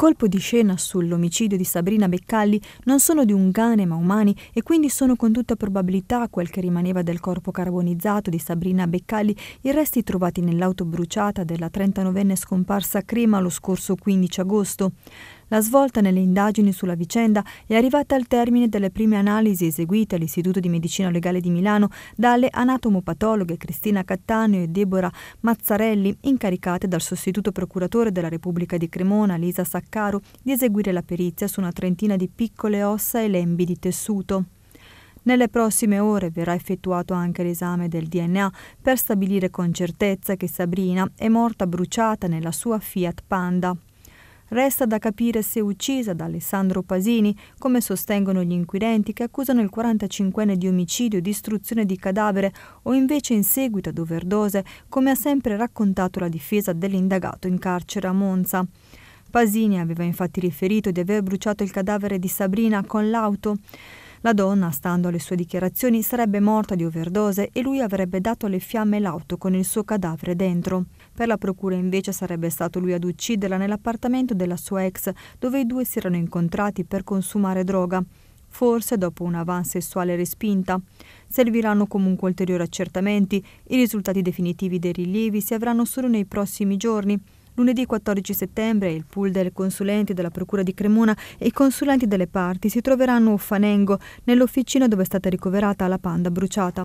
Colpo di scena sull'omicidio di Sabrina Beccalli non sono di un cane ma umani e quindi sono con tutta probabilità quel che rimaneva del corpo carbonizzato di Sabrina Beccalli i resti trovati nell'auto bruciata della 39enne scomparsa a Crema lo scorso 15 agosto. La svolta nelle indagini sulla vicenda è arrivata al termine delle prime analisi eseguite all'Istituto di Medicina Legale di Milano dalle anatomopatologhe Cristina Cattaneo e Deborah Mazzarelli, incaricate dal sostituto procuratore della Repubblica di Cremona, Lisa Saccaro, di eseguire la perizia su una trentina di piccole ossa e lembi di tessuto. Nelle prossime ore verrà effettuato anche l'esame del DNA per stabilire con certezza che Sabrina è morta bruciata nella sua Fiat Panda. Resta da capire se uccisa da Alessandro Pasini, come sostengono gli inquirenti che accusano il 45enne di omicidio, e distruzione di cadavere o invece in seguito ad overdose, come ha sempre raccontato la difesa dell'indagato in carcere a Monza. Pasini aveva infatti riferito di aver bruciato il cadavere di Sabrina con l'auto. La donna, stando alle sue dichiarazioni, sarebbe morta di overdose e lui avrebbe dato alle fiamme l'auto con il suo cadavere dentro. Per la procura invece sarebbe stato lui ad ucciderla nell'appartamento della sua ex, dove i due si erano incontrati per consumare droga forse dopo una van sessuale respinta. Serviranno comunque ulteriori accertamenti, i risultati definitivi dei rilievi si avranno solo nei prossimi giorni. Lunedì 14 settembre il pool dei consulenti della Procura di Cremona e i consulenti delle parti si troveranno a Fanengo, nell'officina dove è stata ricoverata la panda bruciata.